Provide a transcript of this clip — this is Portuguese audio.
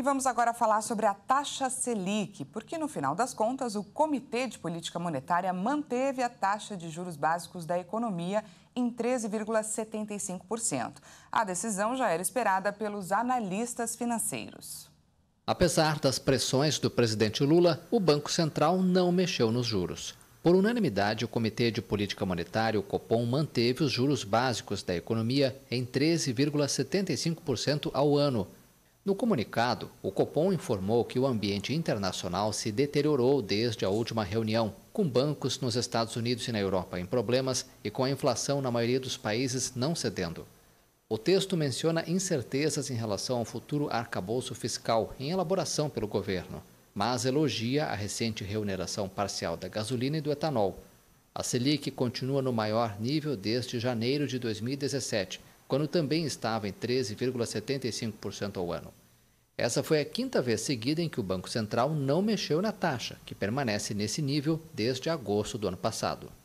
E vamos agora falar sobre a taxa Selic, porque no final das contas o Comitê de Política Monetária manteve a taxa de juros básicos da economia em 13,75%. A decisão já era esperada pelos analistas financeiros. Apesar das pressões do presidente Lula, o Banco Central não mexeu nos juros. Por unanimidade, o Comitê de Política Monetária, o Copom, manteve os juros básicos da economia em 13,75% ao ano no comunicado, o Copom informou que o ambiente internacional se deteriorou desde a última reunião, com bancos nos Estados Unidos e na Europa em problemas e com a inflação na maioria dos países não cedendo. O texto menciona incertezas em relação ao futuro arcabouço fiscal em elaboração pelo governo, mas elogia a recente remuneração parcial da gasolina e do etanol. A Selic continua no maior nível desde janeiro de 2017 quando também estava em 13,75% ao ano. Essa foi a quinta vez seguida em que o Banco Central não mexeu na taxa, que permanece nesse nível desde agosto do ano passado.